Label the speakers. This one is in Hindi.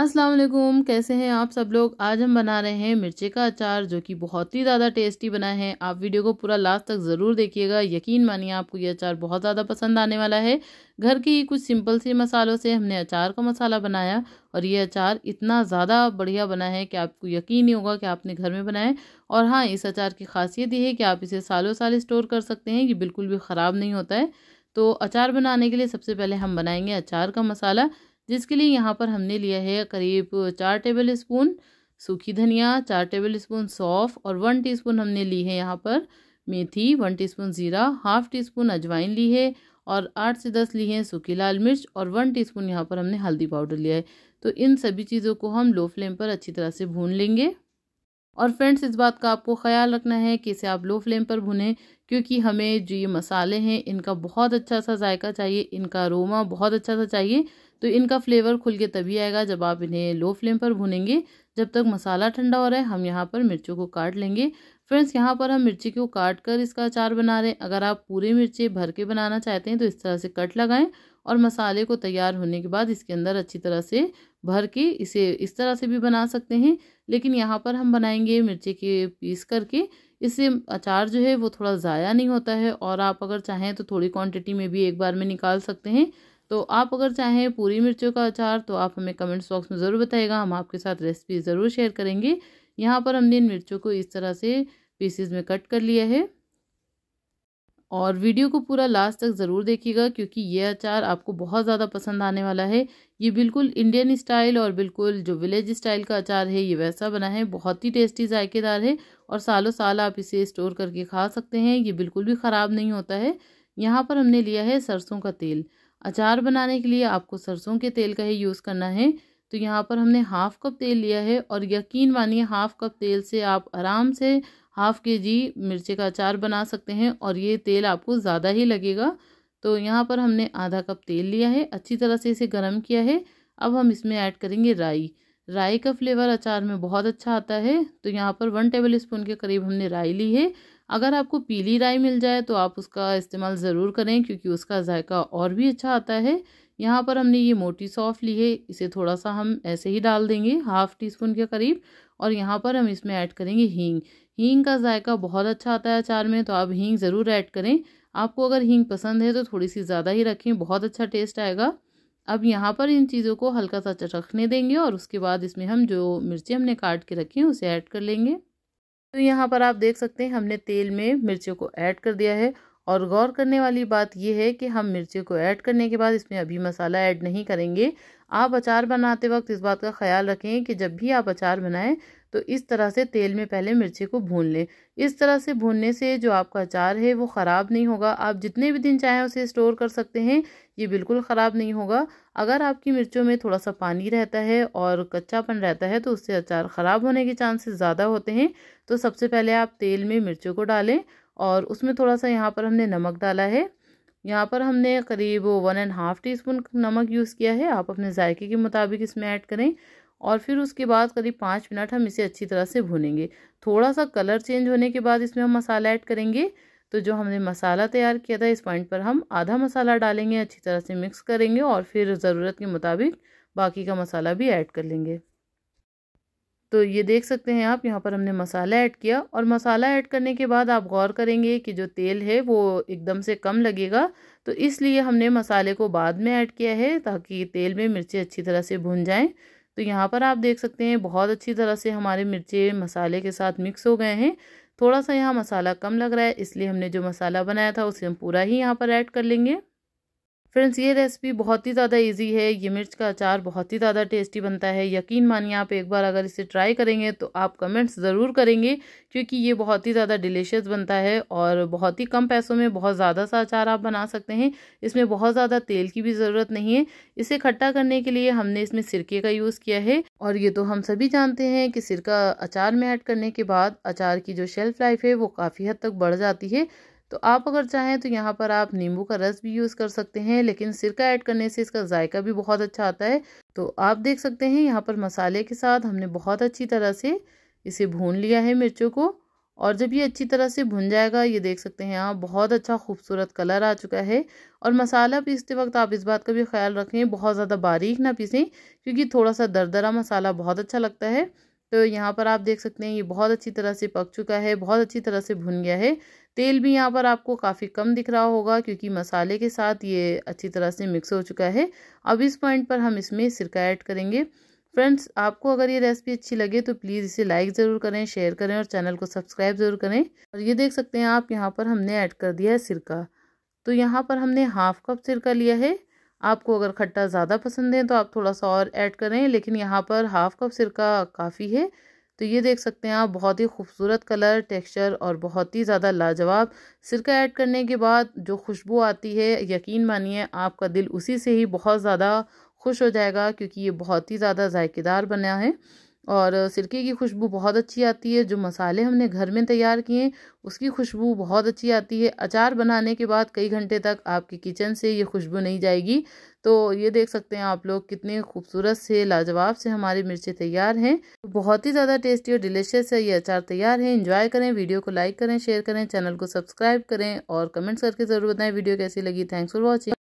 Speaker 1: अस्सलाम वालेकुम कैसे हैं आप सब लोग आज हम बना रहे हैं मिर्चे का अचार जो कि बहुत ही ज़्यादा टेस्टी बना है आप वीडियो को पूरा लास्ट तक ज़रूर देखिएगा यकीन मानिए आपको ये अचार बहुत ज़्यादा पसंद आने वाला है घर के ही कुछ सिंपल से मसालों से हमने अचार का मसाला बनाया और ये अचार इतना ज़्यादा बढ़िया बना है कि आपको यकीन नहीं होगा कि आपने घर में बनाए और हाँ इस अचार की खासियत ये है कि आप इसे सालों साल स्टोर कर सकते हैं ये बिल्कुल भी ख़राब नहीं होता है तो अचार बनाने के लिए सबसे पहले हम बनाएंगे अचार का मसाला जिसके लिए यहाँ पर हमने लिया है करीब चार टेबल स्पून सूखी धनिया चार टेबल स्पून सौफ और वन टीस्पून हमने ली है यहाँ पर मेथी वन टीस्पून ज़ीरा हाफ टी स्पून अजवाइन ली है और आठ से दस ली हैं सूखी लाल मिर्च और वन टीस्पून यहाँ पर हमने हल्दी पाउडर लिया है तो इन सभी चीज़ों को हम लो फ्लेम पर अच्छी तरह से भून लेंगे और फ्रेंड्स इस बात का आपको ख्याल रखना है कि इसे आप लो फ्लेम पर भुने क्योंकि हमें जो ये मसाले हैं इनका बहुत अच्छा सा जायका चाहिए इनका रोमा बहुत अच्छा सा चाहिए तो इनका फ्लेवर खुल के तभी आएगा जब आप इन्हें लो फ्लेम पर भुनेंगे जब तक मसाला ठंडा हो रहा है हम यहाँ पर मिर्चों को काट लेंगे फ्रेंड्स यहाँ पर हम मिर्ची को काट कर इसका अचार बना रहे हैं अगर आप पूरे मिर्चे भर के बनाना चाहते हैं तो इस तरह से कट लगाएं और मसाले को तैयार होने के बाद इसके अंदर अच्छी तरह से भर के इसे इस तरह से भी बना सकते हैं लेकिन यहाँ पर हम बनाएंगे मिर्ची के पीस करके इससे अचार जो है वो थोड़ा ज़ाया नहीं होता है और आप अगर चाहें तो थोड़ी क्वांटिटी में भी एक बार में निकाल सकते हैं तो आप अगर चाहें पूरी मिर्चों का अचार तो आप हमें कमेंट्स बॉक्स में ज़रूर बताएगा हम आपके साथ रेसिपी ज़रूर शेयर करेंगे यहाँ पर हमने इन मिर्चों को इस तरह से पीसीज में कट कर लिया है और वीडियो को पूरा लास्ट तक ज़रूर देखिएगा क्योंकि ये अचार आपको बहुत ज़्यादा पसंद आने वाला है ये बिल्कुल इंडियन स्टाइल और बिल्कुल जो विलेज स्टाइल का अचार है ये वैसा बना है बहुत ही टेस्टी जायकेदार है और सालों साल आप इसे स्टोर करके खा सकते हैं ये बिल्कुल भी ख़राब नहीं होता है यहाँ पर हमने लिया है सरसों का तेल अचार बनाने के लिए आपको सरसों के तेल का ही यूज़ करना है तो यहाँ पर हमने हाफ़ कप तेल लिया है और यकीन मानिए हाफ़ कप तेल से आप आराम से हाफ़ के जी मिर्ची का अचार बना सकते हैं और ये तेल आपको ज़्यादा ही लगेगा तो यहाँ पर हमने आधा कप तेल लिया है अच्छी तरह से इसे गर्म किया है अब हम इसमें ऐड करेंगे राई राई का फ्लेवर अचार में बहुत अच्छा आता है तो यहाँ पर वन टेबल स्पून के करीब हमने राई ली है अगर आपको पीली राई मिल जाए तो आप उसका इस्तेमाल ज़रूर करें क्योंकि उसका जायका और भी अच्छा आता है यहाँ पर हमने ये मोटी सौफ ली है इसे थोड़ा सा हम ऐसे ही डाल देंगे हाफ़ टी स्पून के करीब और यहाँ पर हम इसमें ऐड करेंगे हींग हींग का जायका बहुत अच्छा आता है अचार में तो आप हींग ज़रूर ऐड करें आपको अगर हींग पसंद है तो थोड़ी सी ज़्यादा ही रखें बहुत अच्छा टेस्ट आएगा अब यहाँ पर इन चीज़ों को हल्का सा चटकने देंगे और उसके बाद इसमें हम जो मिर्ची हमने काट के रखी हैं उसे ऐड कर लेंगे तो यहाँ पर आप देख सकते हैं हमने तेल में मिर्चों को ऐड कर दिया है और गौर करने वाली बात यह है कि हम मिर्ची को ऐड करने के बाद इसमें अभी मसाला ऐड नहीं करेंगे आप अचार बनाते वक्त इस बात का ख्याल रखें कि जब भी आप अचार बनाएं तो इस तरह से तेल में पहले मिर्ची को भून लें इस तरह से भूनने से जो आपका अचार है वो ख़राब नहीं होगा आप जितने भी दिन चाहें उसे स्टोर कर सकते हैं ये बिल्कुल ख़राब नहीं होगा अगर आपकी मिर्चों में थोड़ा सा पानी रहता है और कच्चापन रहता है तो उससे अचार ख़राब होने के चांसेस ज़्यादा होते हैं तो सबसे पहले आप तेल में मिर्चों को डालें और उसमें थोड़ा सा यहाँ पर हमने नमक डाला है यहाँ पर हमने करीब one and half teaspoon नमक यूज़ किया है आप अपने जायके के मुताबिक इसमें ऐड करें और फिर उसके बाद करीब पाँच मिनट हम इसे अच्छी तरह से भूनेंगे थोड़ा सा कलर चेंज होने के बाद इसमें हम मसाला ऐड करेंगे तो जो हमने मसाला तैयार किया था इस पॉइंट पर हम आधा मसाला डालेंगे अच्छी तरह से मिक्स करेंगे और फिर ज़रूरत के मुताबिक बाकी का मसाला भी ऐड कर लेंगे तो ये देख सकते हैं आप यहाँ पर हमने मसाला ऐड किया और मसाला ऐड करने के बाद आप गौर करेंगे कि जो तेल है वो एकदम से कम लगेगा तो इसलिए हमने मसाले को बाद में ऐड किया है ताकि तेल में मिर्चें अच्छी तरह से भुन जाएँ तो यहाँ पर आप देख सकते हैं बहुत अच्छी तरह से हमारे मिर्चें मसाले के साथ मिक्स हो गए हैं थोड़ा सा यहाँ मसाला कम लग रहा है इसलिए हमने जो मसाला बनाया था उसे हम पूरा ही यहाँ पर ऐड कर लेंगे फ्रेंड्स ये रेसिपी बहुत ही ज़्यादा इजी है ये मिर्च का अचार बहुत ही ज़्यादा टेस्टी बनता है यकीन मानिए आप एक बार अगर इसे ट्राई करेंगे तो आप कमेंट्स ज़रूर करेंगे क्योंकि ये बहुत ही ज़्यादा डिलीशियस बनता है और बहुत ही कम पैसों में बहुत ज़्यादा सा अचार आप बना सकते हैं इसमें बहुत ज़्यादा तेल की भी ज़रूरत नहीं है इसे खट्टा करने के लिए हमने इसमें सिरके का यूज़ किया है और ये तो हम सभी जानते हैं कि सिरका अचार में ऐड करने के बाद अचार की जो शेल्फ लाइफ है वो काफ़ी हद तक बढ़ जाती है तो आप अगर चाहें तो यहाँ पर आप नींबू का रस भी यूज़ कर सकते हैं लेकिन सिरका ऐड करने से इसका जायका भी बहुत अच्छा आता है तो आप देख सकते हैं यहाँ पर मसाले के साथ हमने बहुत अच्छी तरह से इसे भून लिया है मिर्चों को और जब ये अच्छी तरह से भुन जाएगा ये देख सकते हैं आप बहुत अच्छा खूबसूरत कलर आ चुका है और मसाला पीसते वक्त आप इस बात का भी ख्याल रखें बहुत ज़्यादा बारीक ना पीसें क्योंकि थोड़ा सा दरदरा मसाला बहुत अच्छा लगता है तो यहाँ पर आप देख सकते हैं ये बहुत अच्छी तरह से पक चुका है बहुत अच्छी तरह से भुन गया है तेल भी यहाँ पर आपको काफ़ी कम दिख रहा होगा क्योंकि मसाले के साथ ये अच्छी तरह से मिक्स हो चुका है अब इस पॉइंट पर हम इसमें सिरका ऐड करेंगे फ्रेंड्स आपको अगर ये रेसिपी अच्छी लगे तो प्लीज़ इसे लाइक ज़रूर करें शेयर करें और चैनल को सब्सक्राइब ज़रूर करें और ये देख सकते हैं आप यहाँ पर हमने ऐड कर दिया है सिरका तो यहाँ पर हमने हाफ कप सिरका लिया है आपको अगर खट्टा ज़्यादा पसंद है तो आप थोड़ा सा और ऐड करें लेकिन यहाँ पर हाफ़ कप सिरका काफ़ी है तो ये देख सकते हैं आप बहुत ही खूबसूरत कलर टेक्सचर और बहुत ही ज़्यादा लाजवाब सिरका ऐड करने के बाद जो खुशबू आती है यकीन मानिए आपका दिल उसी से ही बहुत ज़्यादा खुश हो जाएगा क्योंकि ये बहुत ही ज़्यादा जायकेदार बना है और सिरके की खुशबू बहुत अच्छी आती है जो मसाले हमने घर में तैयार किए उसकी खुशबू बहुत अच्छी आती है अचार बनाने के बाद कई घंटे तक आपकी किचन से ये खुशबू नहीं जाएगी तो ये देख सकते हैं आप लोग कितने खूबसूरत से लाजवाब से हमारी मिर्चें तैयार हैं बहुत ही ज़्यादा टेस्टी और डिलीशियस है ये अचार तैयार है इंजॉय करें वीडियो को लाइक करें शेयर करें चैनल को सब्सक्राइब करें और कमेंट्स करके ज़रूर बताएं वीडियो कैसी लगी थैंक्स फॉर वॉचिंग